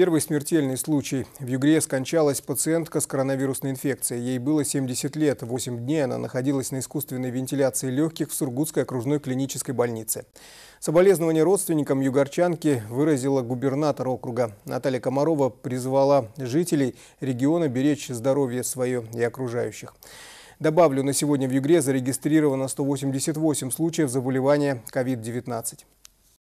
Первый смертельный случай. В Югре скончалась пациентка с коронавирусной инфекцией. Ей было 70 лет. 8 дней она находилась на искусственной вентиляции легких в Сургутской окружной клинической больнице. Соболезнования родственникам югорчанки выразила губернатор округа. Наталья Комарова призвала жителей региона беречь здоровье свое и окружающих. Добавлю, на сегодня в Югре зарегистрировано 188 случаев заболевания COVID-19.